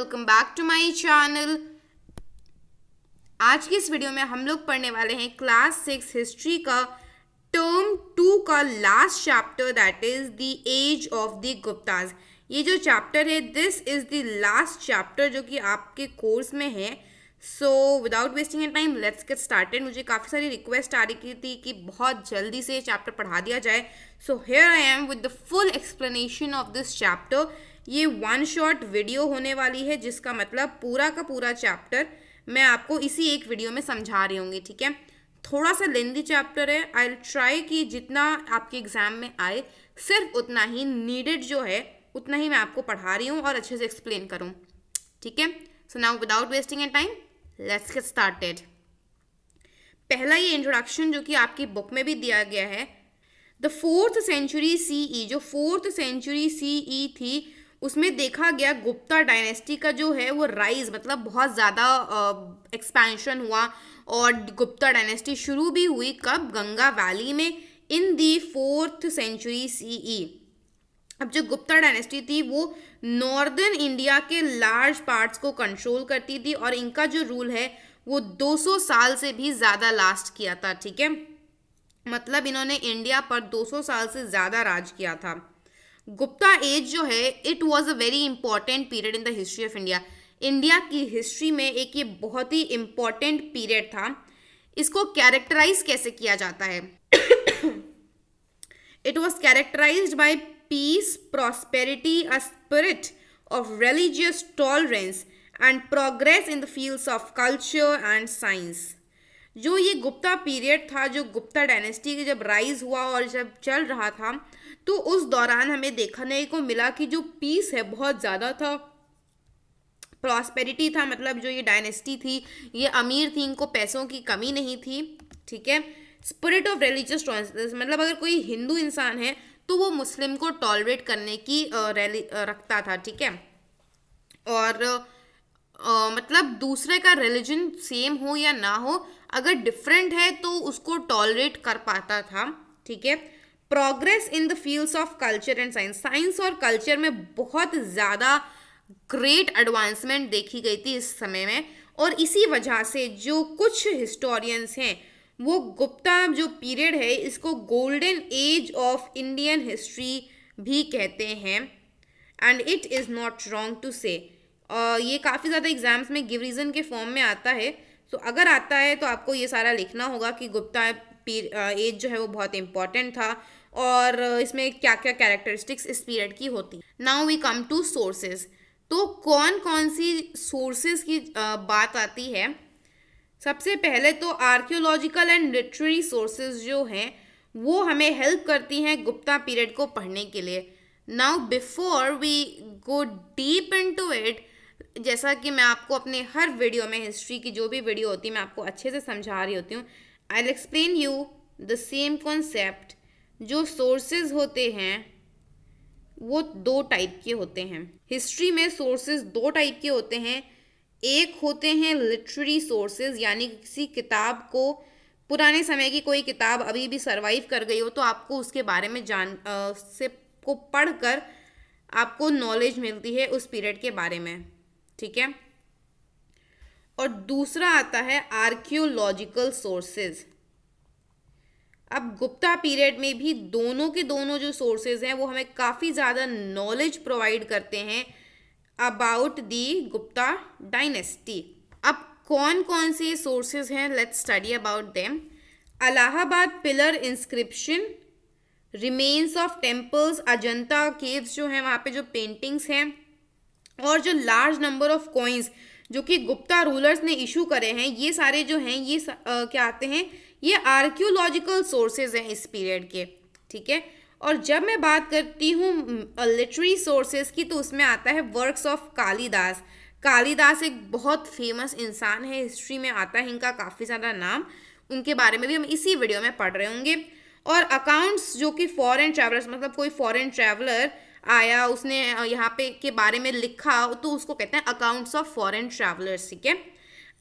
Welcome back to my channel आज की इस वीडियो में हम लोग पढ़ने वाले हैं क्लास सिक्स हिस्ट्री का टर्म टू का last chapter that is the age of the Guptas ये जो चैप्टर है this is the last chapter जो कि आपके कोर्स में है so without wasting a time let's get started मुझे काफ़ी सारी रिक्वेस्ट आ रही थी कि बहुत जल्दी से ये चैप्टर पढ़ा दिया जाए so here I am with the full explanation of this chapter ये वन शॉट वीडियो होने वाली है जिसका मतलब पूरा का पूरा चैप्टर मैं आपको इसी एक वीडियो में समझा रही होंगी ठीक है थोड़ा सा लेंदी चैप्टर है आई ट्राई कि जितना आपके एग्ज़ाम में आए सिर्फ उतना ही नीडेड जो है उतना ही मैं आपको पढ़ा रही हूँ और अच्छे से एक्सप्लेन करूँ ठीक है so now without wasting a time let's get started पहला ये इंट्रोडक्शन जो कि आपकी बुक में भी दिया गया है the fourth century C E जो फोर्थ सेंचुरी सी ई थी उसमें देखा गया गुप्ता डायनेस्टी का जो है वो राइज मतलब बहुत ज़्यादा एक्सपेंशन हुआ और गुप्ता डायनेस्टी शुरू भी हुई कब गंगा वैली में इन दी फोर्थ सेंचुरी ई अब जो गुप्ता डायनेस्टी थी वो नॉर्दर्न इंडिया के लार्ज पार्ट्स को कंट्रोल करती थी और इनका जो रूल है वो 200 साल से भी ज़्यादा लास्ट किया था ठीक है मतलब इन्होंने इंडिया पर 200 साल से ज़्यादा राज किया था गुप्ता एज जो है it was a very important period in the history of India India की हिस्ट्री में एक ये बहुत ही इम्पॉर्टेंट पीरियड था इसको कैरेक्टराइज कैसे किया जाता है it was characterize by peace prosperity a spirit of religious tolerance and progress in the fields of culture and science जो ये गुप्ता पीरियड था जो गुप्ता डायनेस्टी के जब राइज हुआ और जब चल रहा था तो उस दौरान हमें देखने को मिला कि जो पीस है बहुत ज़्यादा था प्रॉस्पेरिटी था मतलब जो ये डायनेस्टी थी ये अमीर थी इनको पैसों की कमी नहीं थी ठीक है स्पिरिट ऑफ रिलीजियस ट्रांस मतलब अगर कोई हिंदू इंसान है तो वो मुस्लिम को टॉलरेट करने की रखता था ठीक है और आ, मतलब दूसरे का रिलीजन सेम हो या ना हो अगर डिफरेंट है तो उसको टॉलरेट कर पाता था ठीक है progress in the fields of culture and science science और कल्चर में बहुत ज़्यादा ग्रेट एडवांसमेंट देखी गई थी इस समय में और इसी वजह से जो कुछ हिस्टोरियंस हैं वो गुप्ता जो पीरियड है इसको golden age of Indian history भी कहते हैं and it is not wrong to say ये काफ़ी ज़्यादा एग्ज़ाम्स में गिव रीज़न के फॉर्म में आता है तो so, अगर आता है तो आपको ये सारा लिखना होगा कि गुप्ता एज जो है वो बहुत इम्पॉर्टेंट था और इसमें क्या क्या कैरेक्टरिस्टिक्स इस पीरियड की होती now we come to sources तो कौन कौन सी सोर्सेज की बात आती है सबसे पहले तो आर्कियोलॉजिकल एंड लिटरेरी सोर्सेज जो हैं वो हमें हेल्प करती हैं गुप्ता पीरियड को पढ़ने के लिए now before we go deep into it जैसा कि मैं आपको अपने हर वीडियो में हिस्ट्री की जो भी वीडियो होती है मैं आपको अच्छे से समझा रही होती हूँ I explain you the same concept जो सोर्सेज होते हैं वो दो टाइप के होते हैं हिस्ट्री में सोर्सेज दो टाइप के होते हैं एक होते हैं लिटरेरी सोर्सेज यानी किसी किताब को पुराने समय की कोई किताब अभी भी सरवाइव कर गई हो तो आपको उसके बारे में जान आ, से को पढ़कर आपको नॉलेज मिलती है उस पीरियड के बारे में ठीक है और दूसरा आता है आर्कियोलॉजिकल सोर्सेज अब गुप्ता पीरियड में भी दोनों के दोनों जो सोर्सेज हैं वो हमें काफ़ी ज़्यादा नॉलेज प्रोवाइड करते हैं अबाउट दी गुप्ता डायनेस्टी अब कौन कौन से सोर्सेज हैं let's study about them Allahabad pillar inscription remains of temples Ajanta caves जो हैं वहाँ पे जो पेंटिंग्स हैं और जो लार्ज नंबर ऑफ कॉइन्स जो कि गुप्ता रूलर्स ने इशू करे हैं ये सारे जो हैं ये आ, क्या आते हैं ये आर्क्योलॉजिकल सोर्सेज हैं इस पीरियड के ठीक है और जब मैं बात करती हूँ लिटरी सोर्सेज की तो उसमें आता है वर्क्स ऑफ कालीदास कालीदास एक बहुत फेमस इंसान है हिस्ट्री में आता है इनका काफ़ी ज़्यादा नाम उनके बारे में भी हम इसी वीडियो में पढ़ रहे होंगे और अकाउंट्स जो कि फॉरेन ट्रैवलर्स मतलब कोई फॉरेन ट्रैवलर आया उसने यहाँ पे के बारे में लिखा तो उसको कहते हैं अकाउंट्स ऑफ फॉरेन ट्रैवलर्स ठीक है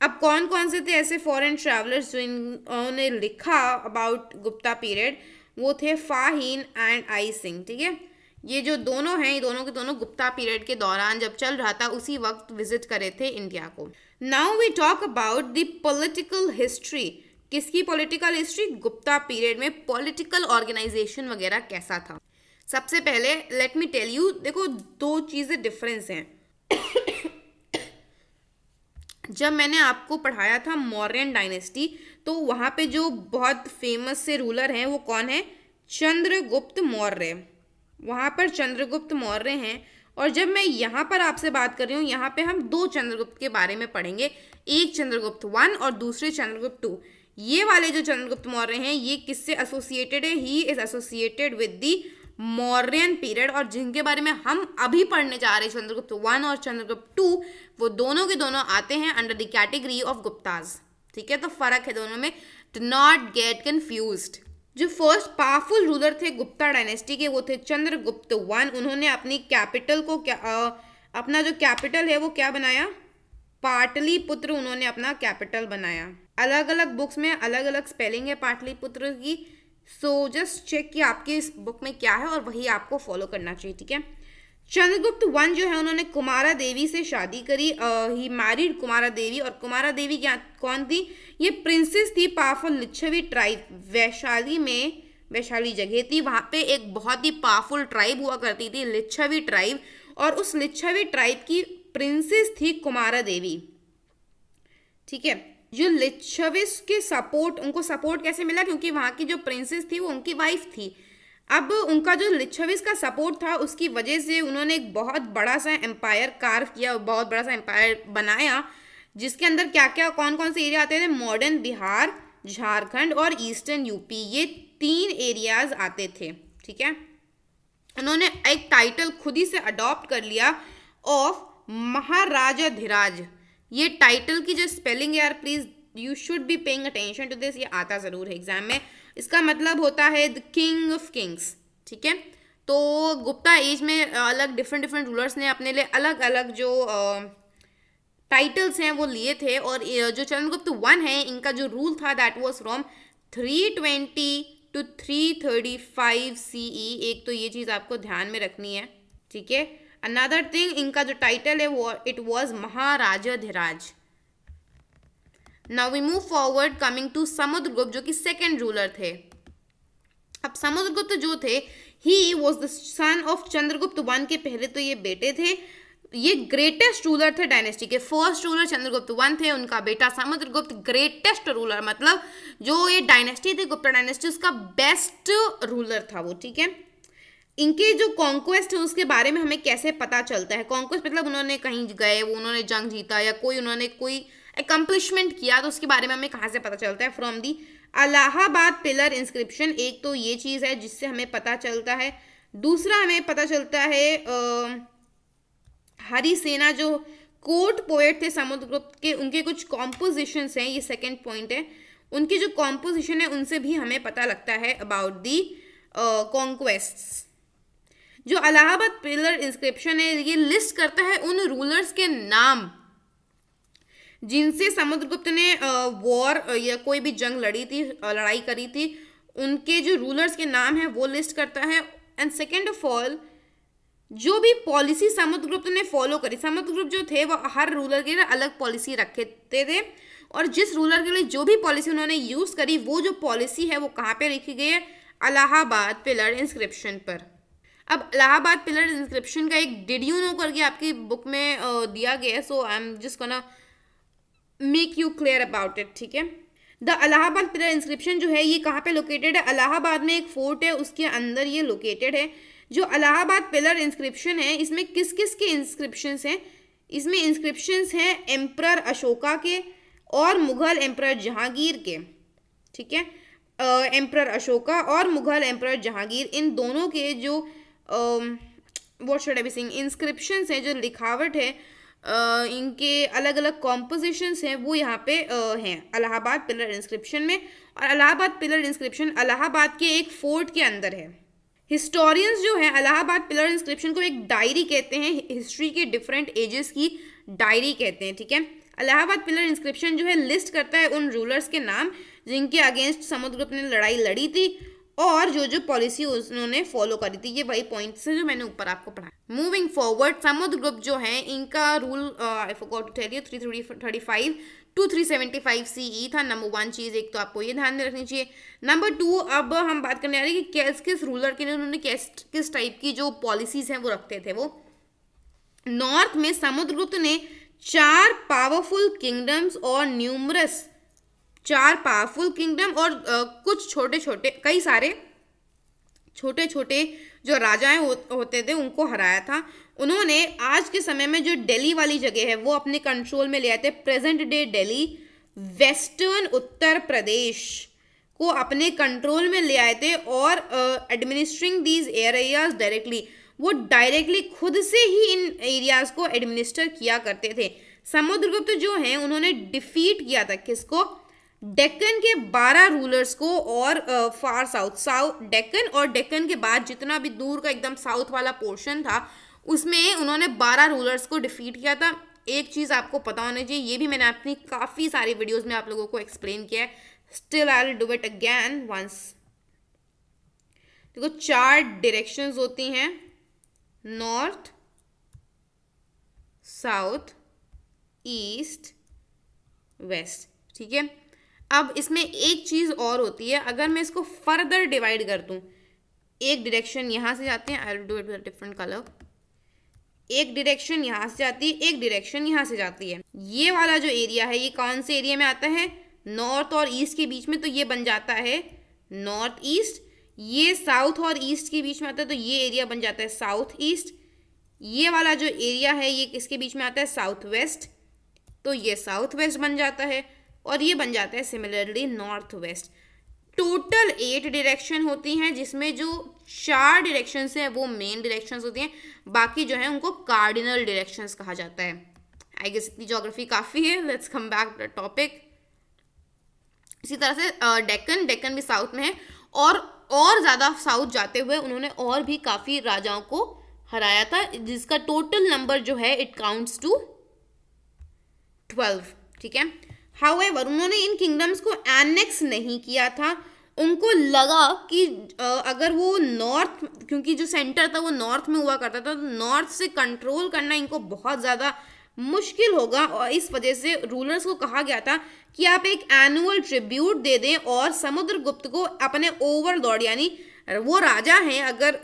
अब कौन कौन से थे ऐसे फॉरेन ट्रैवलर्स जो इन्होंने लिखा अबाउट गुप्ता पीरियड वो थे फाहीन एंड आई सिंह ठीक है ये जो दोनों हैं ये दोनों के दोनों गुप्ता पीरियड के दौरान जब चल रहा था उसी वक्त विजिट करे थे इंडिया को now we talk about the political history किसकी पॉलिटिकल हिस्ट्री गुप्ता पीरियड में पॉलिटिकल ऑर्गेनाइजेशन वगैरह कैसा था सबसे पहले लेट मी टेल यू देखो दो चीज़ें डिफरेंस हैं जब मैंने आपको पढ़ाया था मौर्यन डायनेस्टी तो वहाँ पे जो बहुत फेमस से रूलर हैं वो कौन है चंद्रगुप्त मौर्य वहाँ पर चंद्रगुप्त मौर्य हैं और जब मैं यहाँ पर आपसे बात कर रही हूँ यहाँ पे हम दो चंद्रगुप्त के बारे में पढ़ेंगे एक चंद्रगुप्त वन और दूसरे चंद्रगुप्त टू ये वाले जो चंद्रगुप्त मौर्य हैं ये किससे एसोसिएटेड है he is associated with the Mauryan period और जिनके बारे में हम अभी पढ़ने जा रहे हैं चंद्रगुप्त वन और चंद्रगुप्त टू वो दोनों के दोनों आते हैं under the category of Guptas ठीक है तो फर्क है दोनों में डू नॉट गेट कन्फ्यूज जो फर्स्ट पावरफुल रूलर थे गुप्ता डायनेस्टी के वो थे चंद्रगुप्त वन उन्होंने अपनी कैपिटल को क्या आ, अपना जो कैपिटल है वो क्या बनाया पाटलिपुत्र उन्होंने अपना कैपिटल बनाया अलग अलग बुक्स में अलग अलग स्पेलिंग है पाटलिपुत्र की सो जस्ट चेक कि आपके इस बुक में क्या है और वही आपको फॉलो करना चाहिए ठीक है चंद्रगुप्त वन जो है उन्होंने कुमारा देवी से शादी करी ही मैरिड कुमारा देवी और कुमारा देवी क्या कौन थी ये प्रिंसेस थी पावरफुल लिच्छवी ट्राइब वैशाली में वैशाली जगह थी वहाँ पे एक बहुत ही पावरफुल ट्राइब हुआ करती थी लिच्छवी ट्राइब और उस लिच्छवी ट्राइब की प्रिंसेस थी कुमारा देवी ठीक है जो लिच्छविस के सपोर्ट उनको सपोर्ट कैसे मिला क्योंकि वहाँ की जो प्रिंसेस थी वो उनकी वाइफ थी अब उनका जो लिच्छविस का सपोर्ट था उसकी वजह से उन्होंने एक बहुत बड़ा सा एम्पायर कार्व किया बहुत बड़ा सा एम्पायर बनाया जिसके अंदर क्या क्या कौन कौन से एरिया आते थे मॉडर्न बिहार झारखंड और ईस्टर्न यूपी ये तीन एरियाज आते थे ठीक है उन्होंने एक टाइटल खुद ही से अडॉप्ट कर लिया ऑफ महाराजा धीराज ये टाइटल की जो स्पेलिंग है यार please you should be paying attention to this ये आता ज़रूर है एग्जाम में इसका मतलब होता है द किंग ऑफ किंग्स ठीक है तो गुप्ता एज में अलग डिफरेंट डिफरेंट रूलर्स ने अपने लिए अलग अलग जो टाइटल्स हैं वो लिए थे और जो चंद्रगुप्त वन है इनका जो रूल था that was from three twenty to three thirty five C E एक तो ये चीज़ आपको ध्यान में रखनी है ठीक है अनदर थिंग इनका जो टाइटल है वो it was Maharajadhiraj now we move forward coming to Samudragupta जो कि सेकेंड रूलर थे अब समुद्रगुप्त जो थे he was the son of Chandragupta one के पहले तो ये बेटे थे ये ग्रेटेस्ट रूलर थे डायनेस्टी के फर्स्ट रूलर चंद्रगुप्त वन थे उनका बेटा समुद्रगुप्त ग्रेटेस्ट रूलर मतलब जो ये डायनेस्टी थी गुप्ता डायनेस्टी उसका बेस्ट रूलर था वो ठीक है इनके जो कॉन्क्वेस्ट है उसके बारे में हमें कैसे पता चलता है कॉन्क्वेस्ट मतलब उन्होंने कहीं गए वो उन्होंने जंग जीता या कोई उन्होंने कोई अकम्पलिशमेंट किया तो उसके बारे में हमें कहाँ से पता चलता है from the Allahabad pillar inscription एक तो ये चीज़ है जिससे हमें पता चलता है दूसरा हमें पता चलता है हरी सेना जो कोर्ट पोएट थे समुद्रगुप्त के उनके कुछ कॉम्पोजिशंस हैं ये सेकेंड पॉइंट है उनकी जो कॉम्पोजिशन है उनसे भी हमें पता लगता है अबाउट दी कॉन्क्वेस्ट्स जो अलाहाबाद पिलर इंस्क्रिप्शन है ये लिस्ट करता है उन रूलर्स के नाम जिनसे समुद्रगुप्त ने वॉर या कोई भी जंग लड़ी थी लड़ाई करी थी उनके जो रूलर्स के नाम हैं वो लिस्ट करता है एंड सेकेंड ऑफ ऑल जो भी पॉलिसी समुद्रगुप्त ने फॉलो करी समुद्रगुप्त जो थे वो हर रूलर के लिए अलग पॉलिसी रखते थे और जिस रूलर के लिए जो भी पॉलिसी उन्होंने यूज़ करी वो जो पॉलिसी है वो कहाँ पे लिखी गई है अलाहाबाद पिलर इंस्क्रिप्शन पर अब इलाहाबाद पिलर इंस्क्रिप्शन का एक डिड यू नो करके आपकी बुक में दिया गया है so I am just gonna make you clear about it ठीक है द अलाहाबाद पिलर इंस्क्रिप्शन जो है ये कहाँ पे लोकेटेड है अलाहाबाद में एक फोर्ट है उसके अंदर ये लोकेटेड है जो अलाहाबाद पिलर इंस्क्रिप्शन है इसमें किस किस के इंस्क्रिप्शन हैं इसमें इंस्क्रिप्शन हैं एम्प्रर अशोका के और मुगल एम्प्रर जहांगीर के ठीक है एम्प्रर अशोका और मुगल एम्प्रर जहांगीर इन दोनों के जो what should I be saying inscription हैं जो लिखावट है Uh, इनके अलग अलग कॉम्पोजिशन हैं वो यहाँ पे uh, हैं अलाहाबाद पिलर इंस्क्रिप्शन में और अलाहाबाद पिलर इंस्क्रिप्शन अलाहाबाद के एक फोर्ट के अंदर है हिस्टोरियंस जो हैं अलाहाबाद पिलर इंस्क्रिप्शन को एक डायरी कहते हैं हिस्ट्री के डिफरेंट एजेस की डायरी कहते हैं ठीक है अलाहाबाद पिलर इंस्क्रिप्शन जो है लिस्ट करता है उन रूलर्स के नाम जिनके अगेंस्ट समुद्रगुप्त ने लड़ाई लड़ी थी और जो जो पॉलिसी उन्होंने फॉलो करी थी ये वही पॉइंट्स हैं जो मैंने ऊपर आपको पढ़ा मूविंग फॉरवर्ड समुद्र ग्रुप जो है इनका रूल आई फो to tell you three three thirty five to three seventy five C E था नंबर वन चीज़ एक तो आपको ये ध्यान में रखनी चाहिए नंबर टू अब हम बात करने आ रहे हैं कि किस किस रूलर के लिए उन्होंने किस किस टाइप की जो पॉलिसीज़ हैं वो रखते थे वो नॉर्थ में समुद्रगुप्त ने चार पावरफुल किंगडम्स और न्यूमरस चार पावरफुल किंगडम और आ, कुछ छोटे छोटे कई सारे छोटे छोटे जो राजाएं हो, होते थे उनको हराया था उन्होंने आज के समय में जो दिल्ली वाली जगह है वो अपने कंट्रोल में ले आए थे present day Delhi western Uttar Pradesh को अपने कंट्रोल में ले आए थे और एडमिनिस्ट्रिंग दीज एरियाज डायरेक्टली वो डायरेक्टली खुद से ही इन एरियाज को एडमिनिस्टर किया करते थे समुद्रगुप्त जो हैं उन्होंने डिफीट किया था किसको डेक्कन के बारह रूलर्स को और फार साउथ साउथ डेक्कन और डेक्कन के बाद जितना भी दूर का एकदम साउथ वाला पोर्शन था उसमें उन्होंने बारह रूलर्स को डिफीट किया था एक चीज़ आपको पता होना चाहिए ये भी मैंने अपनी काफ़ी सारी वीडियोस में आप लोगों को एक्सप्लेन किया है still I do it again once देखो चार डायरेक्शंस होती हैं नॉर्थ साउथ ईस्ट वेस्ट ठीक है अब इसमें एक चीज़ और होती है अगर मैं इसको फर्दर डिवाइड कर दूँ एक डायरेक्शन यहाँ से जाते हैं I will do it with different colour एक डायरेक्शन यहाँ से जाती है एक डायरेक्शन यहाँ से जाती है ये वाला जो एरिया है ये कौन से एरिया में आता है नॉर्थ और ईस्ट के बीच में तो ये बन जाता है नॉर्थ ईस्ट ये साउथ और ईस्ट के बीच में आता है तो ये एरिया बन जाता है साउथ ईस्ट ये वाला जो एरिया है ये किसके बीच में आता है साउथ वेस्ट तो ये साउथ वेस्ट बन जाता है और ये बन जाता है similarly north west total eight direction होती हैं जिसमें जो चार डायरेक्शंस हैं वो मेन डायरेक्शंस होती हैं बाकी जो है उनको कार्डिनल डायरेक्शंस कहा जाता है आई गेस इतनी जोग्राफी काफ़ी है लेट्स कम बैक टॉपिक इसी तरह से डेक्कन डेक्कन भी साउथ में है और और ज़्यादा साउथ जाते हुए उन्होंने और भी काफ़ी राजाओं को हराया था जिसका टोटल नंबर जो है इट काउंट्स टू ट्वेल्व ठीक है हाउएवर उन्होंने इन किंगडम्स को एनेक्स नहीं किया था उनको लगा कि अगर वो नॉर्थ क्योंकि जो सेंटर था वो नॉर्थ में हुआ करता था तो नॉर्थ से कंट्रोल करना इनको बहुत ज़्यादा मुश्किल होगा और इस वजह से रूलर्स को कहा गया था कि आप एक एनुअल ट्रिब्यूट दे दें और समुद्रगुप्त को अपने ओवर लॉर्ड यानी वो राजा हैं अगर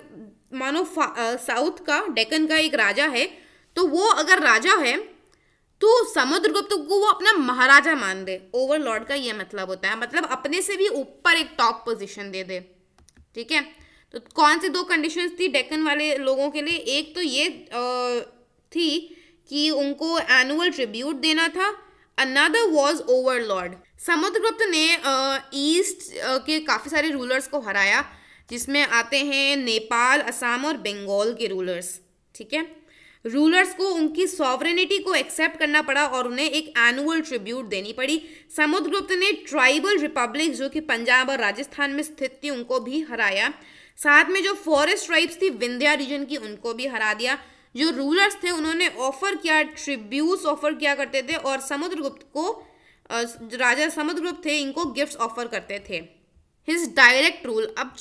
मानो साउथ का डेकन का एक राजा है तो वो अगर राजा है तो समुद्रगुप्त को वो अपना महाराजा मान दे ओवरलॉर्ड का ये मतलब होता है मतलब अपने से भी ऊपर एक टॉप पोजीशन दे दे ठीक है तो कौन सी दो कंडीशंस थी डेक्कन वाले लोगों के लिए एक तो ये थी कि उनको एनुअल ट्रिब्यूट देना था अनदर वॉज ओवरलॉर्ड समुद्रगुप्त ने ईस्ट के काफ़ी सारे रूलर्स को हराया जिसमें आते हैं नेपाल असम और बंगाल के रूलर्स ठीक है रूलर्स को उनकी सॉवरेनिटी को एक्सेप्ट करना पड़ा और उन्हें एक एनुअल ट्रिब्यूट देनी पड़ी समुद्रगुप्त ने ट्राइबल रिपब्लिक जो कि पंजाब और राजस्थान में स्थित थी उनको भी हराया साथ में जो फॉरेस्ट ट्राइब्स थी विंध्या रीजन की उनको भी हरा दिया जो रूलर्स थे उन्होंने ऑफर किया ट्रिब्यूट ऑफर किया करते थे और समुद्रगुप्त को राजा समुद्रगुप्त थे इनको गिफ्ट ऑफर करते थे हिज डायरेक्ट रूल अब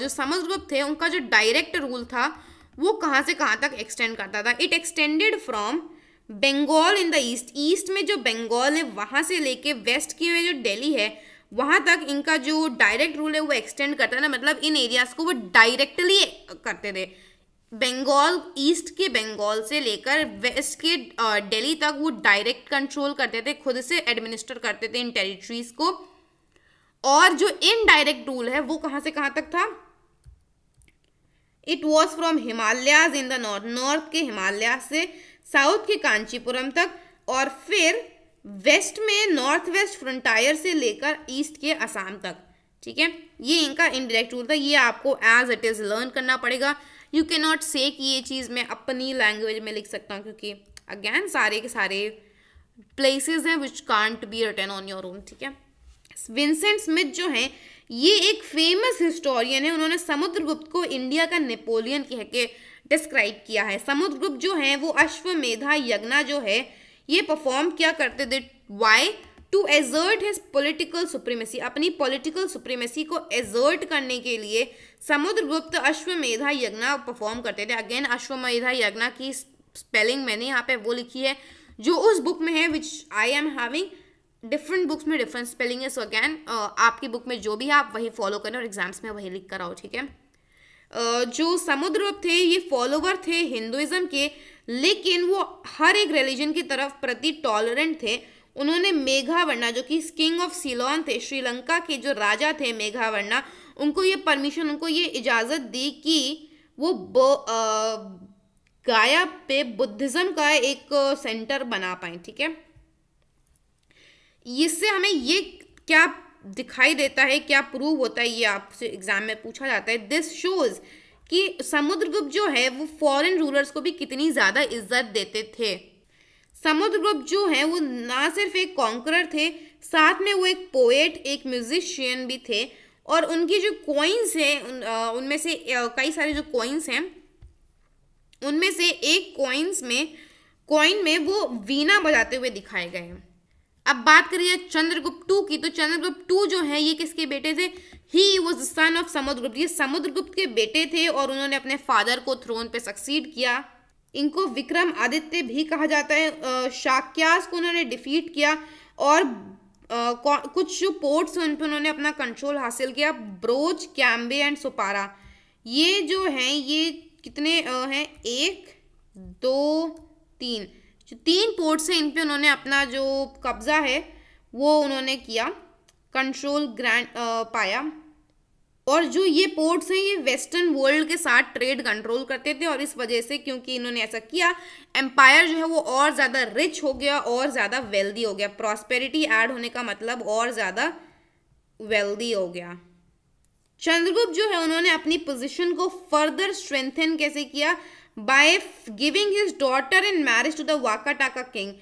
जो समुद्रगुप्त थे उनका जो डायरेक्ट रूल था वो कहाँ से कहाँ तक एक्सटेंड करता था it extended from Bengal in the east east में जो बंगाल है वहाँ से लेके वेस्ट की में जो दिल्ली है वहाँ तक इनका जो डायरेक्ट रूल है वो एक्सटेंड करता था मतलब इन एरियाज को वो डायरेक्टली करते थे बंगाल ईस्ट के बंगाल से लेकर वेस्ट के दिल्ली तक वो डायरेक्ट कंट्रोल करते थे खुद से एडमिनिस्टर करते थे इन टेरिटरीज को और जो इनडायरेक्ट रूल है वो कहाँ से कहाँ तक था it was from Himalayas in the north north के हिमालय से साउथ के कांचीपुरम तक और फिर वेस्ट में नॉर्थ वेस्ट फ्रंटायर से लेकर ईस्ट के असम तक ठीक है ये इनका इनडायरेक्ट रूल था ये आपको एज इट इज़ लर्न करना पड़ेगा यू के नॉट से कि ये चीज़ मैं अपनी लैंग्वेज में लिख सकता हूँ क्योंकि अगैन सारे के सारे प्लेसेज हैं which can't be written on your own ठीक है विंसेंट स्मिथ जो हैं ये एक फेमस हिस्टोरियन है उन्होंने समुद्रगुप्त को इंडिया का नेपोलियन कह के डिस्क्राइब किया है समुद्रगुप्त जो है वो अश्वमेधा यज्ञा जो है ये परफॉर्म क्या करते थे why to assert his political supremacy अपनी पोलिटिकल सुप्रीमेसी को एजर्ट करने के लिए समुद्रगुप्त अश्वमेधा यज्ञा परफॉर्म करते थे अगेन अश्वमेधा यज्ञा की स्पेलिंग मैंने यहाँ पे वो लिखी है जो उस बुक में है which I am having different books में डिफरेंट स्पेलिंग है सो अगैन uh, आपकी बुक में जो भी है आप वही फॉलो करें और एग्जाम्स में वही लिख कर आओ ठीक है uh, जो समुद्र थे ये फॉलोवर थे हिंदुज़म के लेकिन वो हर एक रिलीजन की तरफ प्रति टॉलरेंट थे उन्होंने मेघावर्णा जो कि किंग ऑफ सिलोन थे श्रीलंका के जो राजा थे मेघावर्णा उनको ये परमिशन उनको ये इजाज़त दी कि वो uh, गाया पे बुद्धिज़्म का एक सेंटर बना पाए ठीक है इससे हमें ये क्या दिखाई देता है क्या प्रूव होता है ये आपसे एग्जाम में पूछा जाता है दिस शोज़ कि समुद्रगुप्त जो है वो फॉरेन रूलर्स को भी कितनी ज़्यादा इज्जत देते थे समुद्रगुप्त जो है वो ना सिर्फ एक कॉन्करर थे साथ में वो एक पोएट एक म्यूजिशियन भी थे और उनकी जो कॉइन्स हैं उन, उनमें से कई सारे जो कॉइन्स हैं उनमें से एक कॉइन्स में कॉइन में वो वीणा बजाते हुए दिखाए गए हैं अब बात करिए चंद्रगुप्त टू की तो चंद्रगुप्त टू जो है ये किसके बेटे थे he was son of Samudragupta ये समुद्रगुप्त के बेटे थे और उन्होंने अपने फादर को थ्रोन पे सक्सीड किया इनको विक्रम आदित्य भी कहा जाता है शाक्यास को उन्होंने डिफीट किया और आ, कुछ जो पोर्ट्स उन पर उन्होंने अपना कंट्रोल हासिल किया ब्रोज कैम्बे एंड सुपारा ये जो हैं ये कितने हैं एक दो तीन तीन पोर्ट से इन पे उन्होंने अपना जो कब्ज़ा है वो उन्होंने किया कंट्रोल ग्रैंड पाया और जो ये पोर्ट्स हैं ये वेस्टर्न वर्ल्ड के साथ ट्रेड कंट्रोल करते थे और इस वजह से क्योंकि इन्होंने ऐसा किया एम्पायर जो है वो और ज़्यादा रिच हो गया और ज़्यादा वेल्दी हो गया प्रॉस्पेरिटी ऐड होने का मतलब और ज़्यादा वेल्दी हो गया चंद्रगुप्त जो है उन्होंने अपनी पोजीशन को फर्दर स्ट्रेंथन कैसे किया by giving his daughter in marriage to the Wakataka king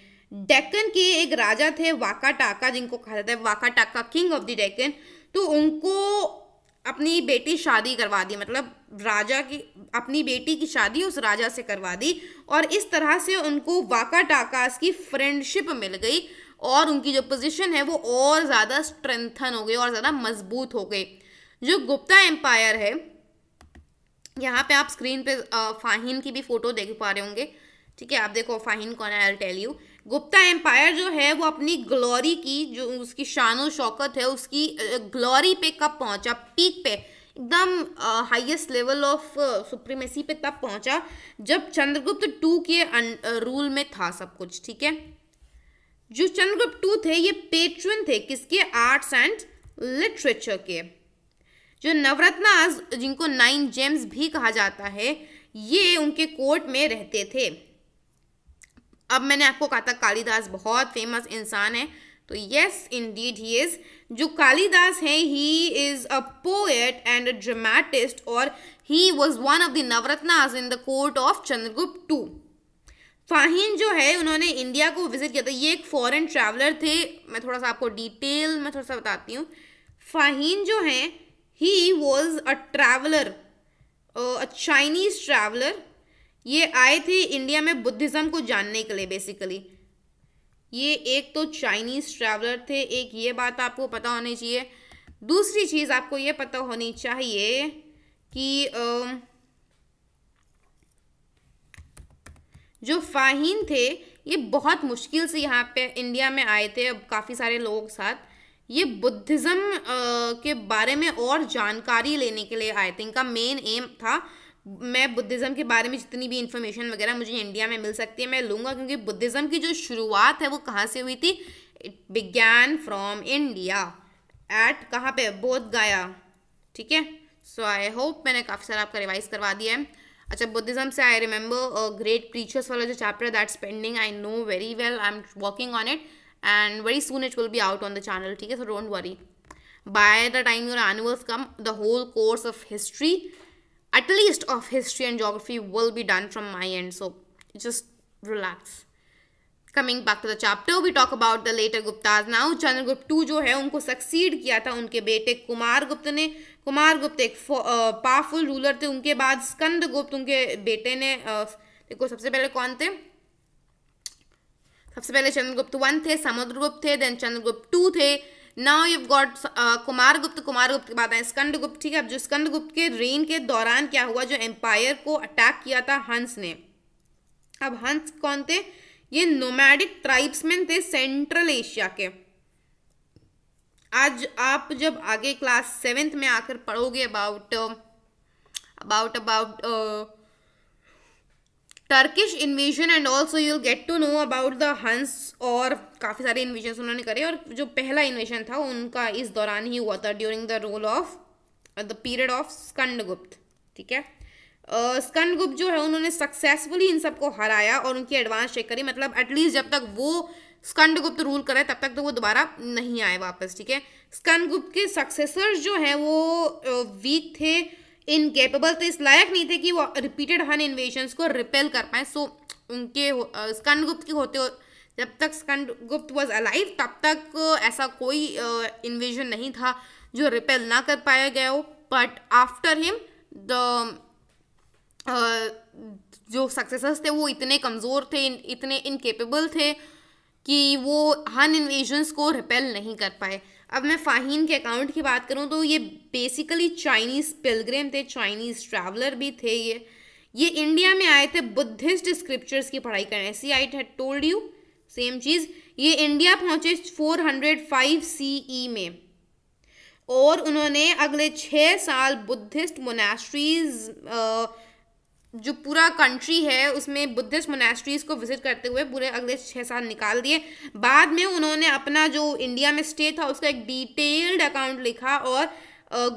Deccan के एक राजा थे वाकाटाका जिनको कहा जाता है Vakataka king of the Deccan तो उनको अपनी बेटी शादी करवा दी मतलब राजा की अपनी बेटी की शादी उस राजा से करवा दी और इस तरह से उनको वाकाटाकास की फ्रेंडशिप मिल गई और उनकी जो पोजीशन है वो और ज़्यादा स्ट्रेंथन हो गई और ज़्यादा मजबूत हो गई जो गुप्ता एम्पायर है यहाँ पे आप स्क्रीन पे फाहिन की भी फ़ोटो देख पा रहे होंगे ठीक है आप देखो फाहिन कौन है I tell you Gupta empire जो है वो अपनी ग्लोरी की जो उसकी शान शौकत है उसकी ग्लोरी पे कब पहुँचा पीक पे एकदम हाईएस्ट लेवल ऑफ सुप्रीमेसी पे तब पहुँचा जब चंद्रगुप्त टू के रूल में था सब कुछ ठीक है जो चंद्रगुप्त टू थे ये पेट्रन थे किसके आर्ट्स एंड लिटरेचर के जो नवरत्नाज जिनको नाइन जेम्स भी कहा जाता है ये उनके कोर्ट में रहते थे अब मैंने आपको कहा था कालिदास बहुत फेमस इंसान है तो yes indeed he is जो कालिदास हैं he is a poet and a dramatist और he was one of the Navaratnas in the court of Chandragupta two Fahien जो है उन्होंने इंडिया को विजिट किया था ये एक फॉरेन ट्रैवलर थे मैं थोड़ा सा आपको डिटेल में थोड़ा सा बताती हूँ फाहीन जो हैं he was a traveller a Chinese traveller ये आए थे इंडिया में बुद्धिज़्म को जानने के लिए बेसिकली ये एक तो चाइनीज़ ट्रैवलर थे एक ये बात आपको पता होनी चाहिए दूसरी चीज़ आपको ये पता होनी चाहिए कि जो फ़ाहीन थे ये बहुत मुश्किल से यहाँ पे इंडिया में आए थे अब काफ़ी सारे लोगों के साथ ये बुद्धिज़्म के बारे में और जानकारी लेने के लिए आए थे इनका मेन एम था मैं बुद्धिज़्म के बारे में जितनी भी इन्फॉर्मेशन वगैरह मुझे इंडिया में मिल सकती है मैं लूँगा क्योंकि बुद्धिज़्म की जो शुरुआत है वो कहाँ से हुई थी इट बिज्ञान फ्रॉम इंडिया एट कहाँ पे बोध गया ठीक है सो आई होप मैंने काफ़ी सारा आपका रिवाइज करवा दिया है अच्छा बुद्धिज़्म से आई रिमेंबर ग्रेट प्रीचर्स वाला जो chapter that pending I know very well I am working on it and very soon it will be out on the channel okay so don't worry by the time your annuals come the whole course of history at least of history and geography will be done from my end so just relax coming back to the chapter we talk about the later Guptas now Chandragupta two जो है उनको succeed किया था उनके बेटे कुमार गुप्त ने कुमार गुप्त एक पावरफुल रूलर थे उनके बाद स्कंद गुप्त उनके बेटे ने देखो सबसे पहले कौन थे सबसे पहले चंद्रगुप्त वन थे समुद्रगुप्त थे देन चंद्रगुप्त टू थे now you got Kumaragupta के बाद आए स्कंदगुप्त ठीक है अब जो स्कंदगुप्त के रेन के दौरान क्या हुआ जो एम्पायर को अटैक किया था हंस ने अब हंस कौन थे ये नोमैडिक ट्राइब्समैन थे सेंट्रल एशिया के आज आप जब आगे क्लास सेवेंथ में आकर पढ़ोगे about about about Turkish invasion and also you'll get to know about the Huns और काफ़ी सारे इन्वेजन उन्होंने करे और जो पहला इन्वेजन था उनका इस दौरान ही हुआ था during the rule of the period of Gupta ठीक है गुप्त uh, जो है उन्होंने सक्सेसफुली इन सबको हराया और उनकी एडवांस चेक करी मतलब एटलीस्ट जब तक वो गुप्त रूल करे तब तक तो वो दोबारा नहीं आए वापस ठीक है गुप्त के सक्सेसर्स जो हैं वो वीक uh, थे इनकेपेबल तो इस लायक नहीं थे कि वो रिपीटेड हन इन्वेशन को रिपेल कर पाए सो उनके स्कंदगुप्त के होते हो, जब तक स्कंदगुप्त वॉज अलाइव तब तक ऐसा कोई इन्वेजन नहीं था जो रिपेल ना कर पाया गया हो बट आफ्टर हिम द जो सक्सेसर्स थे वो इतने कमज़ोर थे इतने इनकेपेबल थे कि वो हन इन्वेजन्स को रिपेल नहीं कर पाए अब मैं फ़ाहीन के अकाउंट की बात करूँ तो ये बेसिकली चाइनीज़ पिलग्रेम थे चाइनीज़ ट्रैवलर भी थे ये ये इंडिया में आए थे बुद्धिस्ट स्क्रिप्चर्स की पढ़ाई करने see I had told you same चीज़ ये इंडिया पहुँचे 405 हंड्रेड में और उन्होंने अगले छः साल बुद्धिस्ट मोनास्ट्रीज जो पूरा कंट्री है उसमें बुद्धिस्ट मोनेस्ट्रीज़ को विज़िट करते हुए पूरे अगले छः साल निकाल दिए बाद में उन्होंने अपना जो इंडिया में स्टे था उसका एक डिटेल्ड अकाउंट लिखा और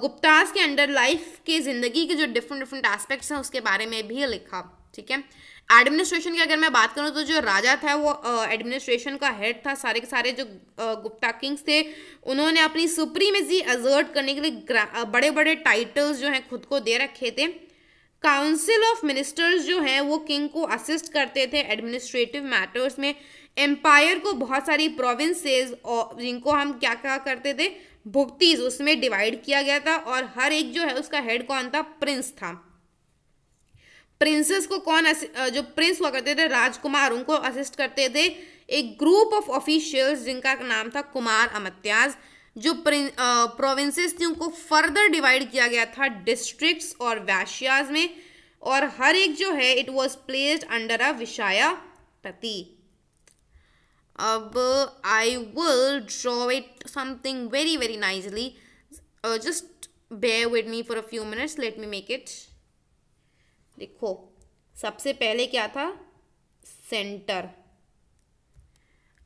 गुप्तास के अंडर लाइफ के ज़िंदगी के जो डिफरेंट डिफरेंट एस्पेक्ट्स हैं उसके बारे में भी लिखा ठीक है एडमिनिस्ट्रेशन की अगर मैं बात करूँ तो जो राजा था वो एडमिनिस्ट्रेशन का हेड था सारे के सारे जो गुप्ता किंग्स थे उन्होंने अपनी सुप्रीमेजी अजर्ट करने के लिए बड़े बड़े टाइटल्स जो हैं खुद को दे रखे थे काउंसिल ऑफ मिनिस्टर्स जो हैं वो किंग को असिस्ट करते थे एडमिनिस्ट्रेटिव मैटर्स में एम्पायर को बहुत सारी प्रोविंसेस और जिनको हम क्या क्या करते थे भुक्तीज उसमें डिवाइड किया गया था और हर एक जो है उसका हेड कौन था प्रिंस था प्रिंसेस को कौन जो प्रिंस हुआ करते थे राजकुमार उनको असिस्ट करते थे एक ग्रुप ऑफ ऑफिशियल्स जिनका नाम था कुमार अमत्याज जो प्रोविंसेस थी उनको फर्दर डिवाइड किया गया था डिस्ट्रिक्ट्स और वैश्याज में और हर एक जो है it was placed under a पति अब I will draw it something very very nicely just bear with me for a few minutes let me make it देखो सबसे पहले क्या था सेंटर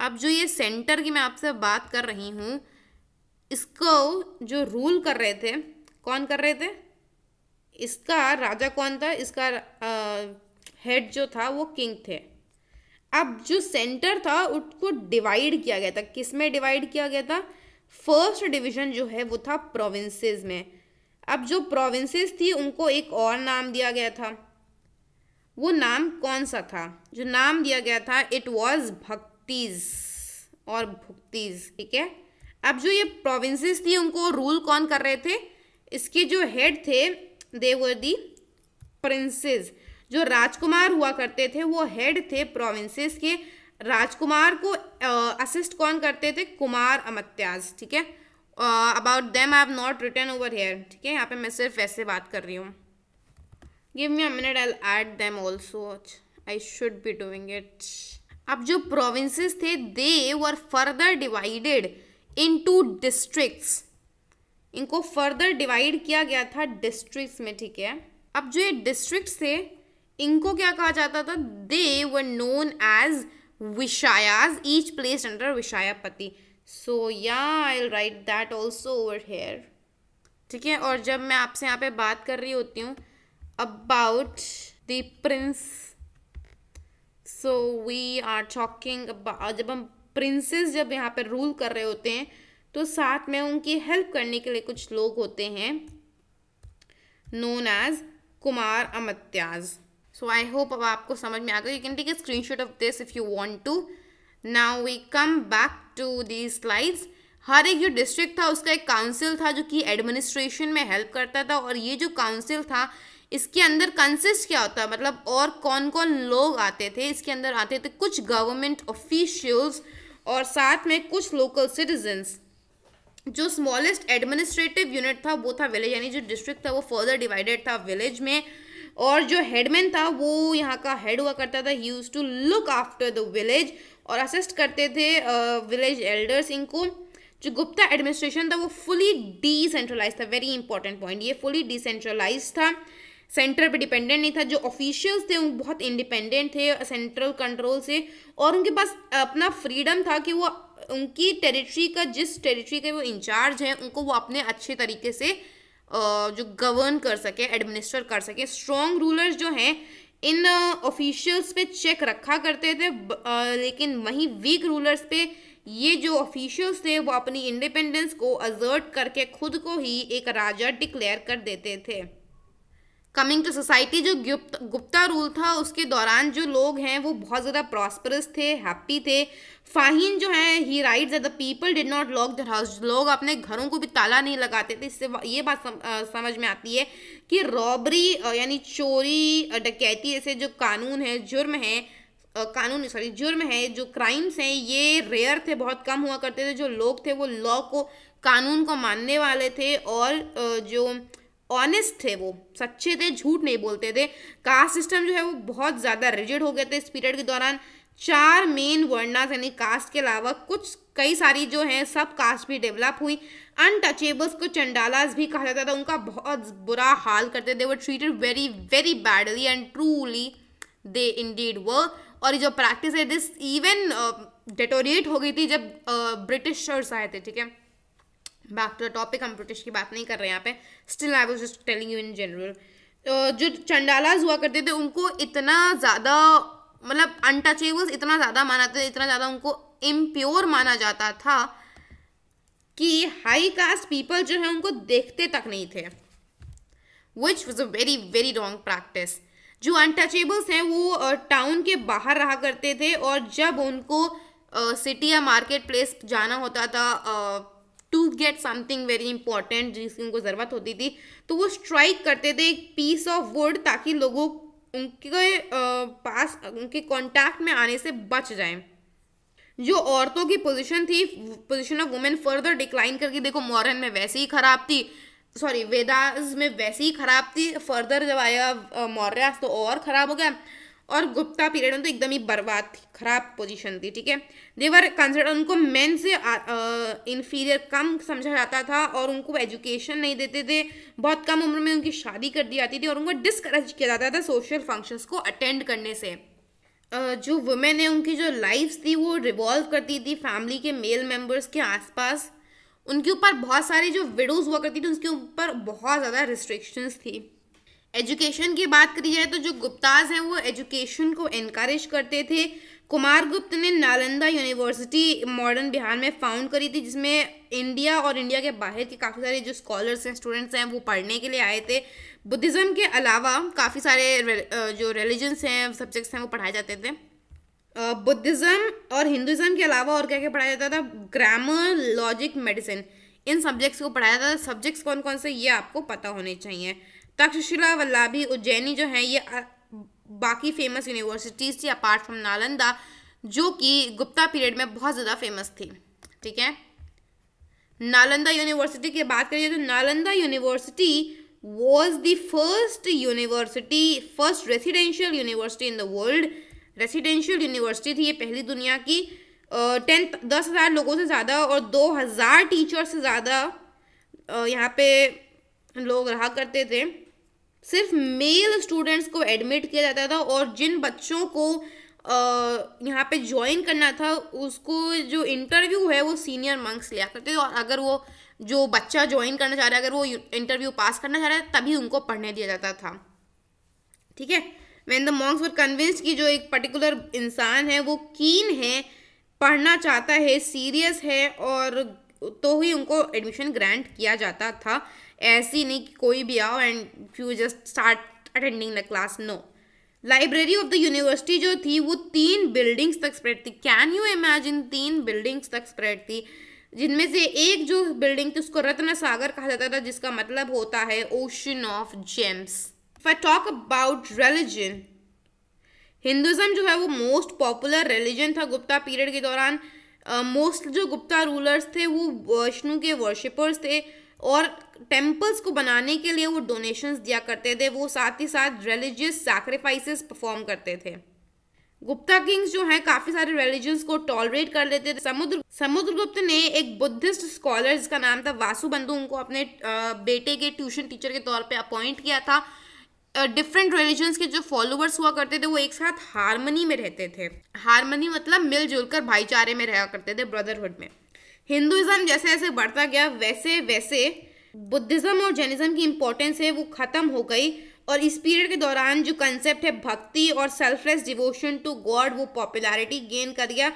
अब जो ये सेंटर की मैं आपसे बात कर रही हूँ इसको जो रूल कर रहे थे कौन कर रहे थे इसका राजा कौन था इसका हेड जो था वो किंग थे अब जो सेंटर था उसको डिवाइड किया गया था किस में डिवाइड किया गया था फर्स्ट डिवीजन जो है वो था प्रोविंसेस में अब जो प्रोविंसेस थी उनको एक और नाम दिया गया था वो नाम कौन सा था जो नाम दिया गया था इट वॉज भक्तिज और भुक्तिज ठीक है अब जो ये प्रोविंसेस थी उनको रूल कौन कर रहे थे इसके जो हेड थे देवर दी प्रिंसेस जो राजकुमार हुआ करते थे वो हेड थे प्रोविंसेस के राजकुमार को असिस्ट कौन करते थे कुमार अमत्याज ठीक है about them I have not written over here ठीक है यहाँ पे मैं सिर्फ ऐसे बात कर रही हूँ give me at I add them also I should be doing it अब जो प्रोविंसेस थे they were further divided into districts इनको फर्दर डिवाइड किया गया था डिस्ट्रिक्ट्स में ठीक है अब जो ये डिस्ट्रिक्ट थे इनको क्या कहा जाता था they were known as Vishayas each place under Vishayapati so yeah I write that also over here ठीक है और जब मैं आपसे यहाँ पे बात कर रही होती हूँ about the prince so we are talking जब हम प्रिंसेस जब यहाँ पर रूल कर रहे होते हैं तो साथ में उनकी हेल्प करने के लिए कुछ लोग होते हैं known as Kumaramatyas so I hope अब आपको समझ में आ गया you can take a shot of this if you want to now we come back to the slides हर एक जो डिस्ट्रिक्ट था उसका एक काउंसिल था जो कि एडमिनिस्ट्रेशन में हेल्प करता था और ये जो काउंसिल था इसके अंदर कंसिस्ट क्या होता मतलब और कौन कौन लोग आते थे इसके अंदर आते थे कुछ गवर्नमेंट ऑफिशियल्स और साथ में कुछ लोकल सिटीजन्स जो स्मॉलेस्ट एडमिनिस्ट्रेटिव यूनिट था वो था विलेज यानी जो डिस्ट्रिक्ट था वो फर्दर डिवाइडेड था विलेज में और जो हेडमैन था वो यहाँ का हेड हुआ करता था used to look after the village और असिस्ट करते थे विलेज uh, एल्डर्स इनको जो गुप्ता एडमिनिस्ट्रेशन था वो फुली डिसेंट्रलाइज था वेरी इंपॉर्टेंट पॉइंट ये फुली डिसेंट्रलाइज था सेंटर पे डिपेंडेंट नहीं था जो ऑफिशियल्स थे वो बहुत इंडिपेंडेंट थे सेंट्रल कंट्रोल से और उनके पास अपना फ्रीडम था कि वो उनकी टेरिटरी का जिस टेरिटरी के वो इंचार्ज हैं उनको वो अपने अच्छे तरीके से जो गवर्न कर सके एडमिनिस्टर कर सके स्ट्रॉन्ग रूलर्स जो हैं इन ऑफिशियल्स पे चेक रखा करते थे लेकिन वहीं वीक रूलर्स पे ये जो ऑफिशियल्स थे वो अपनी इंडिपेंडेंस को अजर्ट करके खुद को ही एक राजा डिक्लेयर कर देते थे कमिंग टू सोसाइटी जो गुप्ता रूल था उसके दौरान जो लोग हैं वो बहुत ज़्यादा प्रॉस्परस थे हैप्पी थे फाहिन जो है he write the people did not lock their house लोग अपने घरों को भी ताला नहीं लगाते थे इससे ये बात सम, आ, समझ में आती है कि रॉबरी यानी चोरी डकैती ऐसे जो कानून है जुर्म है कानून सॉरी जुर्म है जो क्राइम्स हैं ये रेयर थे बहुत कम हुआ करते थे जो लोग थे वो लॉ को कानून को मानने वाले थे और जो ऑनेस्ट थे वो सच्चे थे झूठ नहीं बोलते थे कास्ट सिस्टम जो है वो बहुत ज़्यादा रिजिड हो गए थे इस पीरियड के दौरान चार मेन वर्णास यानी कास्ट के अलावा कुछ कई सारी जो हैं सब कास्ट भी डेवलप हुई अनटचेबल्स को चंडालाज भी कहा जाता था उनका बहुत बुरा हाल करते थे वो treated very very badly and truly they indeed were और ये जो प्रैक्टिस है दिस इवन डिटोरिएट हो गई थी जब ब्रिटिशर्स uh, आए थे ठीक है बैक टू द टॉपिक हम ब्रिटिश की बात नहीं कर रहे हैं यहाँ पे still I was just telling you in general जो चंडालाज हुआ करते थे उनको इतना ज़्यादा मतलब अनटचेबल्स इतना ज़्यादा माना था इतना ज़्यादा उनको इम्प्योर माना जाता था कि हाई कास्ट पीपल जो है उनको देखते तक नहीं थे which was a very very wrong practice जो अनटचेबल्स हैं वो टाउन के बाहर रहा करते थे और जब उनको सिटी या मार्केट प्लेस जाना होता था to get something very important जिसकी उनको ज़रूरत होती थी तो वो स्ट्राइक करते थे एक पीस ऑफ वुड ताकि लोगों उनके पास उनके कॉन्टैक्ट में आने से बच जाए जो औरतों की पोजीशन थी position of women further decline करके देखो मॉरन में वैसे ही खराब थी सॉरी वेदास में वैसे ही खराब थी फर्दर जब आया मौर्यास तो और ख़राब हो गया और गुप्ता पीरियड में तो एकदम ही बर्बाद थी खराब पोजीशन थी ठीक है देवर कंसिडर उनको मेन से इन्फीरियर कम समझा जाता था और उनको एजुकेशन नहीं देते थे बहुत कम उम्र में उनकी शादी कर दी जाती थी और उनको डिस्करेज किया जाता था सोशल फंक्शंस को अटेंड करने से जो वुमेन है उनकी जो लाइफ थी वो रिवॉल्व करती थी फैमिली के मेल मेम्बर्स के आसपास उनके ऊपर बहुत सारी जो विडोज़ हुआ करती थी उसके ऊपर बहुत ज़्यादा रिस्ट्रिक्शंस थी एजुकेशन की बात करी जाए तो जो गुप्ताज हैं वो एजुकेशन को इनक्रेज करते थे कुमार गुप्त ने नालंदा यूनिवर्सिटी मॉडर्न बिहार में फाउंड करी थी जिसमें इंडिया और इंडिया के बाहर के काफ़ी सारे जो स्कॉलर्स हैं स्टूडेंट्स हैं वो पढ़ने के लिए आए थे बुद्धिज़्म के अलावा काफ़ी सारे जो रिलीजन्स हैं सब्जेक्ट्स हैं वो पढ़ाए जाते थे बुद्धिज़्म और हिंदुज़म के अलावा और क्या क्या पढ़ाया जाता था ग्रामर लॉजिक मेडिसिन इन सब्जेक्ट्स को पढ़ाया जाता था सब्जेक्ट्स कौन कौन से ये आपको पता होने चाहिए तक्षशिला वल्लाभी उज्जैनी जो है ये बाकी फेमस यूनिवर्सिटीज़ थी अपार्ट फ्रॉम नालंदा जो कि गुप्ता पीरियड में बहुत ज़्यादा फेमस थी ठीक है नालंदा यूनिवर्सिटी की बात करिए तो Nalanda university was the first university first residential university in the world residential university थी ये पहली दुनिया की टेन दस हज़ार लोगों से ज़्यादा और दो हज़ार टीचर से ज़्यादा यहाँ पे लोग रहा करते थे सिर्फ मेल स्टूडेंट्स को एडमिट किया जाता था और जिन बच्चों को यहाँ पे ज्वाइन करना था उसको जो इंटरव्यू है वो सीनियर मंक्स लिया करते थे और अगर वो जो बच्चा ज्वाइन करना चाह रहा है अगर वो इंटरव्यू पास करना चाह रहा है तभी उनको पढ़ने दिया जाता था ठीक है when the monks were convinced कि जो एक पर्टिकुलर इंसान है वो कीन है पढ़ना चाहता है सीरियस है और तो ही उनको एडमिशन ग्रांट किया जाता था ऐसी नहीं कि कोई भी आओ and you just start attending the class no library of the university जो थी वो तीन बिल्डिंग्स तक स्प्रेड थी कैन यू इमेजिन तीन बिल्डिंग्स तक स्प्रेड थी जिनमें से एक जो बिल्डिंग थी उसको रत्न सागर कहा जाता था जिसका मतलब होता है ocean of gems if I talk about religion Hinduism जो है वो मोस्ट पॉपुलर रिलीजन था गुप्ता पीरियड के दौरान मोस्ट uh, जो गुप्ता रूलर्स थे वो विष्णु के वर्शिपर्स थे और टेम्पल्स को बनाने के लिए वो डोनेशंस दिया करते थे वो साथ ही साथ रिलीजियस सैक्रिफाइसेस परफॉर्म करते थे गुप्ता किंग्स जो हैं काफ़ी सारे रिलीजन्स को टॉलरेट कर लेते थे समुद्र समुद्रगुप्त ने एक बुद्धिस्ट स्कॉलर जिसका नाम था वासु बंधु उनको अपने बेटे के ट्यूशन टीचर के तौर पे अपॉइंट किया था डिफरेंट रिलीजन्स के जो फॉलोअर्स हुआ करते थे वो एक साथ हारमनी में रहते थे हारमनी मतलब मिलजुल कर भाईचारे में रहा करते थे ब्रदरहुड में हिंदुज़म जैसे जैसे बढ़ता गया वैसे वैसे बुद्धिज़्म और जैनिज़्म की इम्पोर्टेंस है वो ख़त्म हो गई और इस पीरियड के दौरान जो कंसेप्ट है भक्ति और सेल्फलेस डिवोशन टू गॉड वो पॉपुलैरिटी गेन कर गया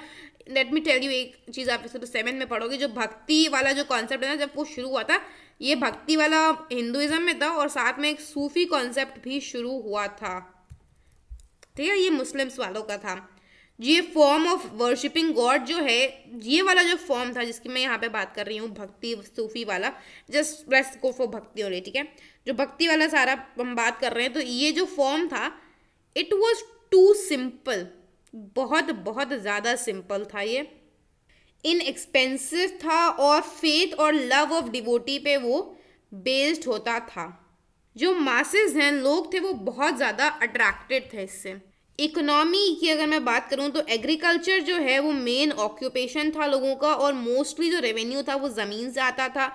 लेट मी टेल यू एक चीज़ आप इसको तो सेवन में पढ़ोगे जो भक्ति वाला जो कॉन्सेप्ट है ना जब वो शुरू हुआ था ये भक्ति वाला हिंदुज़म में था और साथ में एक सूफ़ी कॉन्सेप्ट भी शुरू हुआ था ठीक है ये मुस्लिम्स वालों का था ये फॉर्म ऑफ वर्शिपिंग गॉड जो है ये वाला जो फॉर्म था जिसकी मैं यहाँ पे बात कर रही हूँ भक्ति सूफी वाला जस्ट प्लस को फॉर भक्ति रही ठीक है जो भक्ति वाला सारा हम बात कर रहे हैं तो ये जो फॉर्म था इट वॉज टू सिंपल बहुत बहुत ज़्यादा सिंपल था ये इनएक्सपेंसिव था और फेथ और लव ऑफ डिवोटी पे वो बेस्ड होता था जो मासेज हैं लोग थे वो बहुत ज़्यादा अट्रैक्टेड थे इससे इकोनॉमी की अगर मैं बात करूं तो एग्रीकल्चर जो है वो मेन ऑक्यूपेशन था लोगों का और मोस्टली जो रेवेन्यू था वो ज़मीन से आता था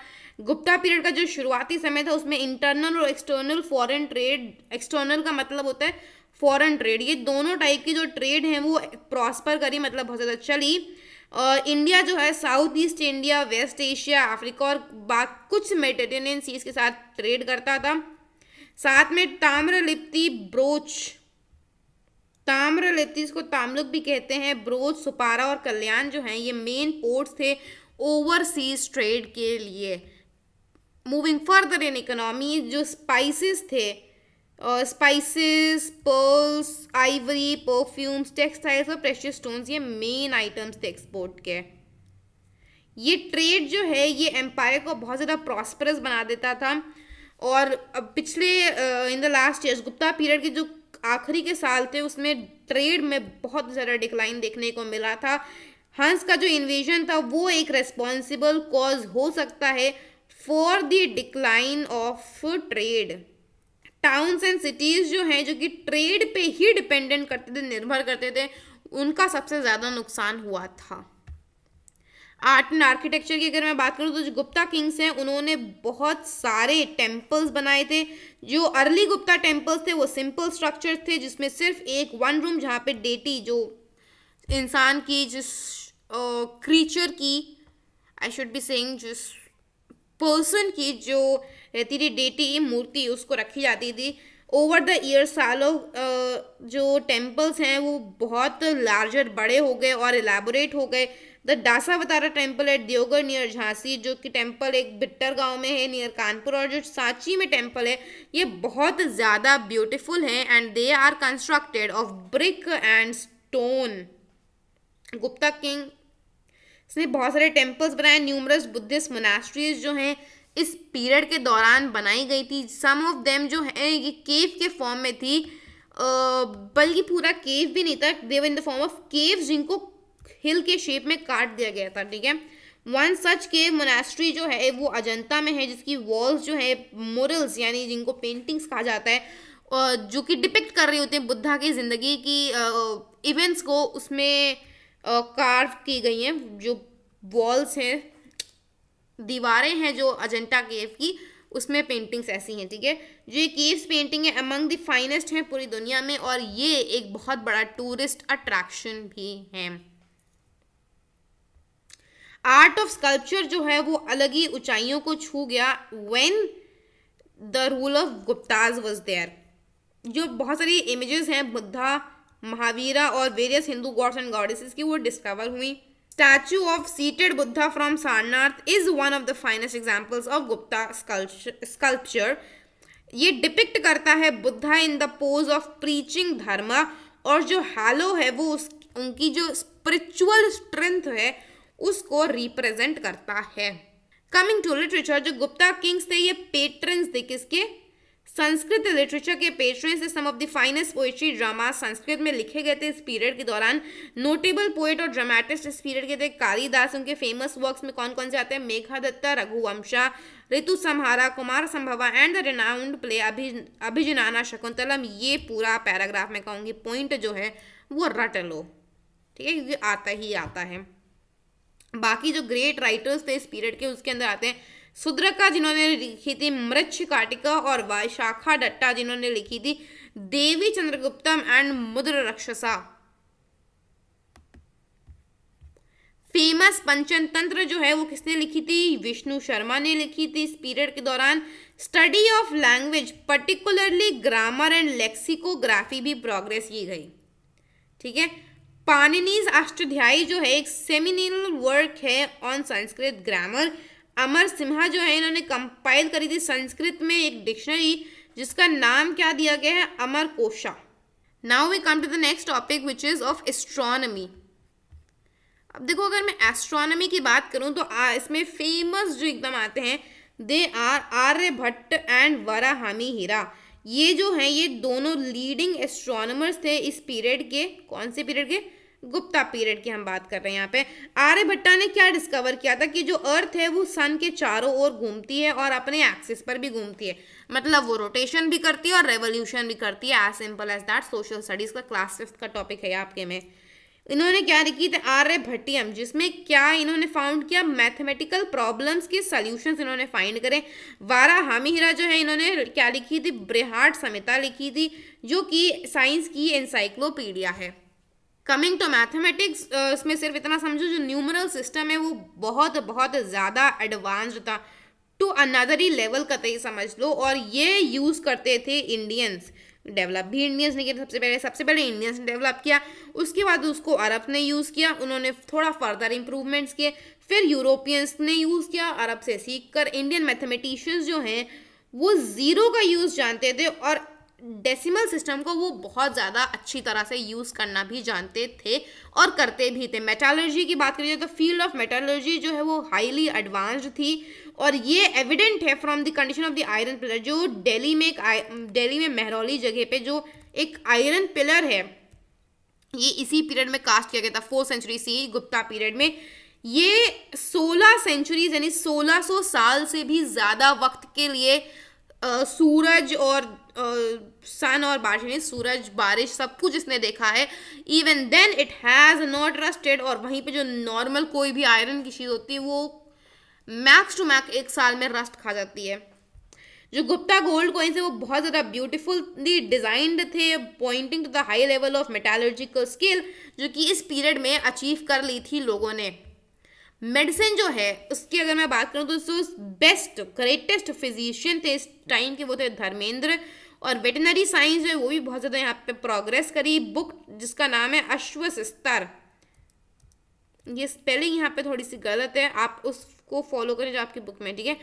गुप्ता पीरियड का जो शुरुआती समय था उसमें इंटरनल और एक्सटर्नल फॉरेन ट्रेड एक्सटर्नल का मतलब होता है फॉरेन ट्रेड ये दोनों टाइप की जो ट्रेड हैं वो प्रॉस्पर करी मतलब बहुत ज़्यादा चली और इंडिया जो है south east India west Asia Africa और कुछ मेडिटेनियन सीज के साथ ट्रेड करता था साथ में ताम्रलिप्ति ब्रोच ताम्रलिप्ति इसको तामलुक भी कहते हैं ब्रोज सुपारा और कल्याण जो हैं ये मेन पोर्ट्स थे ओवरसीज ट्रेड के लिए मूविंग फर्दर इन इकोनॉमी जो स्पाइसेस थे spices pearls ivory perfumes textiles और प्रेशियस स्टोन्स ये मेन आइटम्स थे एक्सपोर्ट के ये ट्रेड जो है ये एम्पायर को बहुत ज़्यादा प्रॉस्परस बना देता था और पिछले in the last years Gupta period के जो आखिरी के साल थे उसमें ट्रेड में बहुत ज़्यादा डिक्लाइन देखने को मिला था हंस का जो इन्वेजन था वो एक रेस्पॉन्सिबल कॉज हो सकता है for the decline of trade towns and cities जो हैं जो कि ट्रेड पे ही डिपेंडेंट करते थे निर्भर करते थे उनका सबसे ज़्यादा नुकसान हुआ था आर्ट एंड आर्किटेक्चर की अगर मैं बात करूँ तो जो गुप्ता किंग्स हैं उन्होंने बहुत सारे टेम्पल्स बनाए थे जो अर्ली गुप्ता टेम्पल्स थे वो सिंपल स्ट्रक्चर थे जिसमें सिर्फ एक वन रूम जहाँ पे डेटी जो इंसान की जिस क्रीचर की आई शुड बी सेइंग जिस पर्सन की जो रहती थी डेटी मूर्ति उसको रखी जाती थी ओवर द ईयर सालों जो टेम्पल्स हैं वो बहुत लार्जर बड़े हो गए और एलेबोरेट हो गए the Dashavatara temple at Deogarh near Jhansi जो कि टेम्पल एक बिट्टर गांव में है नियर कानपुर और जो सांची में टेम्पल है ये बहुत ज़्यादा ब्यूटिफुल हैं and they are constructed of brick and stone Gupta king इसने बहुत सारे टेम्पल्स बनाए न्यूमरस बुद्धिस्ट मोनास्ट्रीज जो हैं इस पीरियड के दौरान बनाई गई थी सम ऑफ देम जो है ये केव के फॉर्म में थी बल्कि पूरा केव भी नहीं था they were in the form of cave जिनको हिल के शेप में काट दिया गया था ठीक है वन सच के मोनास्ट्री जो है वो अजंता में है जिसकी वॉल्स जो है मोरल्स यानी जिनको पेंटिंग्स कहा जाता है जो कि डिपिक्ट कर रही होती हैं बुद्धा की ज़िंदगी की इवेंट्स को उसमें कार्व की गई हैं जो वॉल्स हैं दीवारें हैं जो अजंता केव की उसमें पेंटिंग्स ऐसी हैं ठीक है जो ये केव्स पेंटिंग है अमंग द फाइनेस्ट हैं पूरी दुनिया में और ये एक बहुत बड़ा टूरिस्ट अट्रैक्शन भी है आर्ट ऑफ स्कल्पचर जो है वो अलग ही ऊंचाइयों को छू गया when the rule of Guptas was there जो बहुत सारी इमेजेस हैं बुद्धा महावीरा और various Hindu gods and goddesses की वो डिस्कवर हुई statue of seated Buddha from Sarnath is one of the finest examples of Gupta sculpture ये डिपिक्ट करता है Buddha in the pose of preaching dharma और जो हालो है वो उस उनकी जो स्पिरिचुअल स्ट्रेंथ है उसको रिप्रेजेंट करता है कमिंग टू लिटरेचर जो गुप्ता किंग्स थे ये पेट्रंस थे किसके संस्कृत लिटरेचर के पेट्रन से some of the finest poetry drama Sanskrit में लिखे गए थे इस पीरियड के दौरान नोटेबल पोइट और ड्रामेटिस्ट इस पीरियड के थे कालीदास उनके फेमस वर्क्स में कौन कौन से आते हैं Meghaduta Raghuvamsha Ritusamhara Kumarasambhava and the renowned play Abhi Abhijnana Shakuntalam ये पूरा पैराग्राफ में कहूँगी पॉइंट जो है वो रट लो ठीक है ये आता ही आता है बाकी जो ग्रेट राइटर्स थे इस पीरियड के उसके अंदर आते हैं सुद्रका जिन्होंने लिखी थी मृक्ष काटिका और वाशाखा डट्टा जिन्होंने लिखी थी देवी चंद्रगुप्तम एंड मुद्र रक्षसा फेमस पंचन तंत्र जो है वो किसने लिखी थी विष्णु शर्मा ने लिखी थी इस पीरियड के दौरान study of language particularly grammar and lexicography भी प्रोग्रेस की गई ठीक है पानिनीज अष्टाध्यायी जो है एक सेमिनल वर्क है on Sanskrit grammar Amarasimha जो है इन्होंने कंपाइल करी थी संस्कृत में एक डिक्शनरी जिसका नाम क्या दिया गया है Amarakosha now we come to the next topic which is of astronomy अब देखो अगर मैं एस्ट्रोनॉमी की बात करूँ तो आ, इसमें फेमस जो एकदम आते हैं they are Aryabhatta and Varahamihira ये जो हैं ये दोनों लीडिंग एस्ट्रोनॉमर्स थे इस पीरियड के कौन से पीरियड के गुप्ता पीरियड की हम बात कर रहे हैं यहाँ पे आर्यभट्टा ने क्या डिस्कवर किया था कि जो अर्थ है वो सन के चारों ओर घूमती है और अपने एक्सिस पर भी घूमती है मतलब वो रोटेशन भी करती है और रेवोल्यूशन भी करती है as simple as that social studies का क्लास फिफ्थ का टॉपिक है आपके में इन्होंने क्या लिखी थी आर्य भट्टियम जिसमें क्या इन्होंने फाउंड किया मैथमेटिकल प्रॉब्लम्स के सोल्यूशन इन्होंने फाइंड करे वारा हामीरा जो है इन्होंने क्या लिखी थी ब्रेहाट समिता लिखी थी जो कि साइंस की एनसाइक्लोपीडिया है कमिंग टू मैथमेटिक्स इसमें सिर्फ इतना समझो जो न्यूमरल सिस्टम है वो बहुत बहुत ज़्यादा एडवांस था टू अनदर ही लेवल का तय समझ लो और ये यूज़ करते थे इंडियंस डेवलप भी इंडियंस ने किया सबसे पहले सबसे पहले इंडियंस ने डेवलप किया उसके बाद उसको अरब ने यूज़ किया उन्होंने थोड़ा फर्दर इम्प्रूवमेंट्स किए फिर यूरोपियंस ने यूज़ किया अरब से सीख कर इंडियन मैथमेटिशियंस जो हैं वो ज़ीरो का यूज़ जानते थे और डेसिमल सिस्टम को वो बहुत ज़्यादा अच्छी तरह से यूज़ करना भी जानते थे और करते भी थे मेटालर्जी की बात करिए तो फील्ड ऑफ मेटालर्जी जो है वो हाईली एडवांस्ड थी और ये एविडेंट है from the condition of the iron pillar जो दिल्ली में एक दिल्ली में महरौली जगह पे जो एक आयरन पिलर है ये इसी पीरियड में कास्ट किया गया था fourth century C Gupta period में ये सोलह सेंचुरीज यानी सोलह सौ साल से भी ज़्यादा वक्त के लिए सूरज और सन और बारिश यानी सूरज बारिश सब कुछ इसने देखा है even then it has not rusted और वहीं पे जो नॉर्मल कोई भी आयरन की चीज़ होती है वो मैक्स टू मैक्स एक साल में रस्ट खा जाती है जो गुप्ता गोल्ड कोइंस है वो बहुत ज़्यादा ब्यूटिफुल डिजाइंड थे pointing to the high level of metallurgical skill जो कि इस पीरियड में अचीव कर ली थी लोगों ने मेडिसिन जो है उसकी अगर मैं बात करूँ तो बेस्ट ग्रेटेस्ट फिजिशियन थे इस टाइम के वो थे धर्मेंद्र और वेटनरी साइंस जो है वो भी बहुत ज़्यादा यहाँ पे प्रोग्रेस करी बुक जिसका नाम है अश्व सिस्तर ये स्पेलिंग यहाँ पे थोड़ी सी गलत है आप उसको फॉलो करें जो आपकी बुक में ठीक है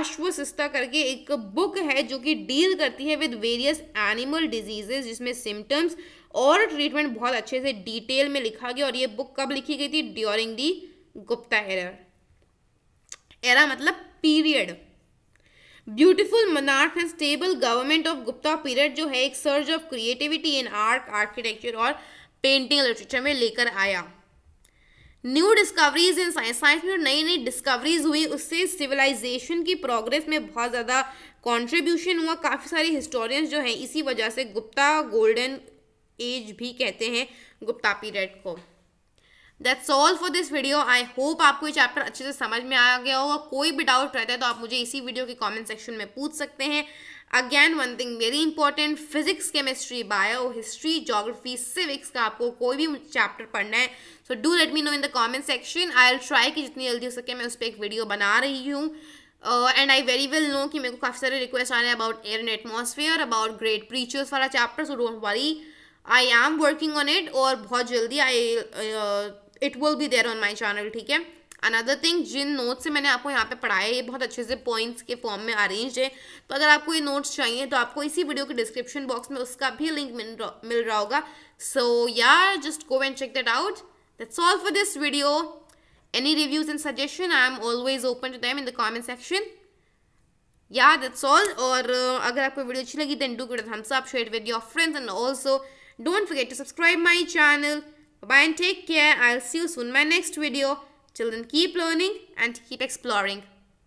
अश्व सिस्ता करके एक बुक है जो कि डील करती है विद वेरियस एनिमल डिजीजेज जिसमें सिम्टम्स और ट्रीटमेंट बहुत अच्छे से डिटेल में लिखा गया और ये बुक कब लिखी गई थी during the Gupta era era मतलब period beautiful monarch and stable government of Gupta period जो है एक surge of creativity in art architecture और पेंटिंग लिटरेचर में लेकर आया new discoveries in science science में नई नई डिस्कवरीज हुई उससे सिविलाइजेशन की प्रोग्रेस में बहुत ज़्यादा कॉन्ट्रीब्यूशन हुआ काफ़ी सारे हिस्टोरियंस जो हैं इसी वजह से गुप्ता गोल्डन एज भी कहते हैं गुप्ता पीरियड को that's all for this video I hope आपको ये चैप्टर अच्छे से समझ में आ गया होगा कोई भी डाउट रहता है तो आप मुझे इसी वीडियो के कॉमेंट सेक्शन में पूछ सकते हैं again one thing very important physics chemistry bio history geography civics का आपको कोई भी चैप्टर पढ़ना है so do let me know in the comment section I'll try कि जितनी जल्दी हो सके मैं उस पर एक वीडियो बना रही हूँ and I very well know कि मेरे को काफ़ी सारे रिक्वेस्ट आ रहे हैं about air and atmosphere about great preachers वाला chapter so don't worry I am working on it और बहुत जल्दी I it will be there on my channel ठीक है अनदर थिंग जिन नोट्स से मैंने आपको यहाँ पे पढ़ाए ये बहुत अच्छे से पॉइंट्स के फॉर्म में अरेंज है तो अगर आपको ये नोट्स चाहिए तो आपको इसी वीडियो के डिस्क्रिप्शन बॉक्स में उसका भी लिंक मिल रहा होगा so yeah just go and check that out that's all for this video any reviews and suggestion I am always open to them in the comment section yeah that's all और uh, अगर आपको वीडियो अच्छी लगी then do good thumbs up share with your friends and also don't forget to subscribe my channel Bye-bye and take care. I'll see you soon in my next video. Children, keep learning and keep exploring.